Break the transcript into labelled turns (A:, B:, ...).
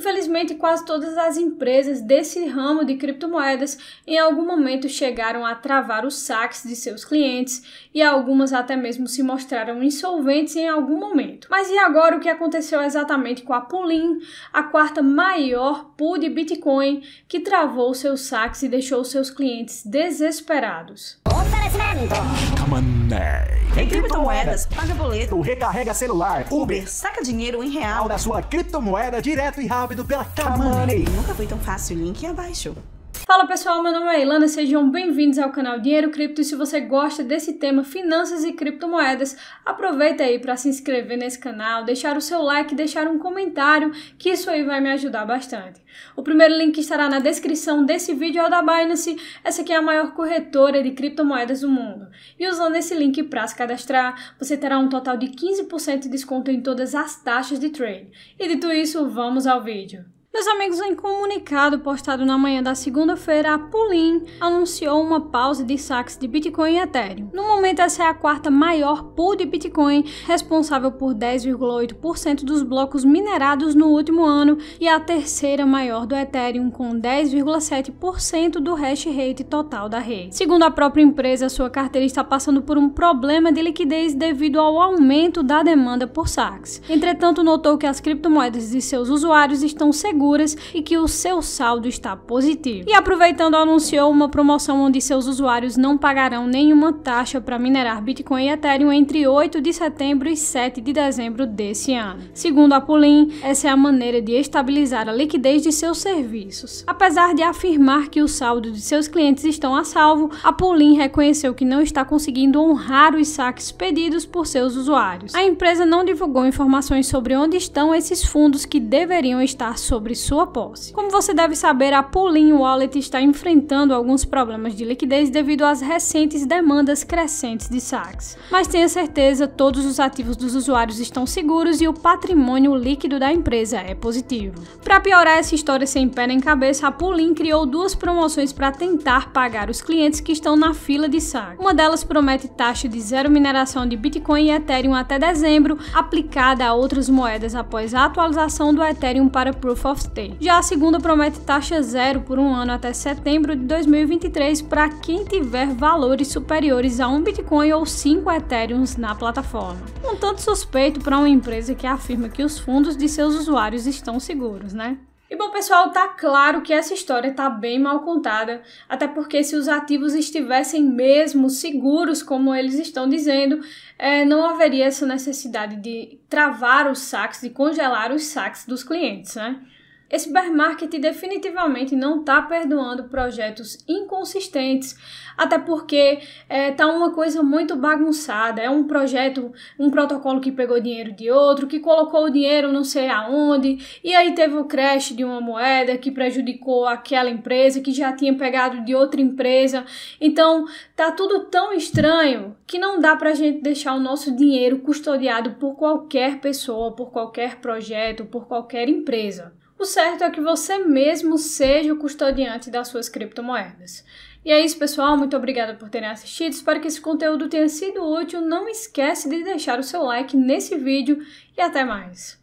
A: Infelizmente, quase todas as empresas desse ramo de criptomoedas em algum momento chegaram a travar os saques de seus clientes e algumas até mesmo se mostraram insolventes em algum momento. Mas e agora o que aconteceu exatamente com a Pulin, a quarta maior pool de Bitcoin, que travou seus saques e deixou seus clientes desesperados? Em criptomoedas, paga boleto, recarrega celular, Uber, saca dinheiro em real da sua criptomoeda direto e rápido do Pelacamoney. Nunca foi tão fácil, link abaixo. Fala pessoal, meu nome é Ilana, sejam bem-vindos ao canal Dinheiro Cripto e se você gosta desse tema finanças e criptomoedas, aproveita aí para se inscrever nesse canal, deixar o seu like, deixar um comentário, que isso aí vai me ajudar bastante. O primeiro link estará na descrição desse vídeo é o da Binance, essa aqui é a maior corretora de criptomoedas do mundo. E usando esse link para se cadastrar, você terá um total de 15% de desconto em todas as taxas de trade. E dito isso, vamos ao vídeo. Meus amigos, em comunicado postado na manhã da segunda-feira, a Pulin anunciou uma pausa de saques de Bitcoin e Ethereum. No momento, essa é a quarta maior pool de Bitcoin, responsável por 10,8% dos blocos minerados no último ano e a terceira maior do Ethereum, com 10,7% do hash rate total da rede. Segundo a própria empresa, sua carteira está passando por um problema de liquidez devido ao aumento da demanda por saques. Entretanto, notou que as criptomoedas de seus usuários estão seguras seguras e que o seu saldo está positivo. E aproveitando, anunciou uma promoção onde seus usuários não pagarão nenhuma taxa para minerar Bitcoin e Ethereum entre 8 de setembro e 7 de dezembro desse ano. Segundo a Pulin, essa é a maneira de estabilizar a liquidez de seus serviços. Apesar de afirmar que o saldo de seus clientes estão a salvo, a Pulin reconheceu que não está conseguindo honrar os saques pedidos por seus usuários. A empresa não divulgou informações sobre onde estão esses fundos que deveriam estar sobre sobre sua posse. Como você deve saber, a Pulling Wallet está enfrentando alguns problemas de liquidez devido às recentes demandas crescentes de saques. Mas tenha certeza, todos os ativos dos usuários estão seguros e o patrimônio líquido da empresa é positivo. Para piorar essa história sem pé nem cabeça, a Pulling criou duas promoções para tentar pagar os clientes que estão na fila de saque. Uma delas promete taxa de zero mineração de Bitcoin e Ethereum até dezembro, aplicada a outras moedas após a atualização do Ethereum para Proof of já a segunda promete taxa zero por um ano até setembro de 2023 para quem tiver valores superiores a um Bitcoin ou cinco Ethereum na plataforma. Um tanto suspeito para uma empresa que afirma que os fundos de seus usuários estão seguros, né? E bom, pessoal, tá claro que essa história tá bem mal contada, até porque se os ativos estivessem mesmo seguros, como eles estão dizendo, é, não haveria essa necessidade de travar os saques, de congelar os saques dos clientes, né? Esse bear market definitivamente não está perdoando projetos inconsistentes, até porque está é, tá uma coisa muito bagunçada. É um projeto, um protocolo que pegou dinheiro de outro, que colocou o dinheiro não sei aonde, e aí teve o crash de uma moeda que prejudicou aquela empresa que já tinha pegado de outra empresa. Então tá tudo tão estranho que não dá para a gente deixar o nosso dinheiro custodiado por qualquer pessoa, por qualquer projeto, por qualquer empresa o certo é que você mesmo seja o custodiante das suas criptomoedas. E é isso, pessoal. Muito obrigada por terem assistido. Espero que esse conteúdo tenha sido útil. Não esquece de deixar o seu like nesse vídeo e até mais.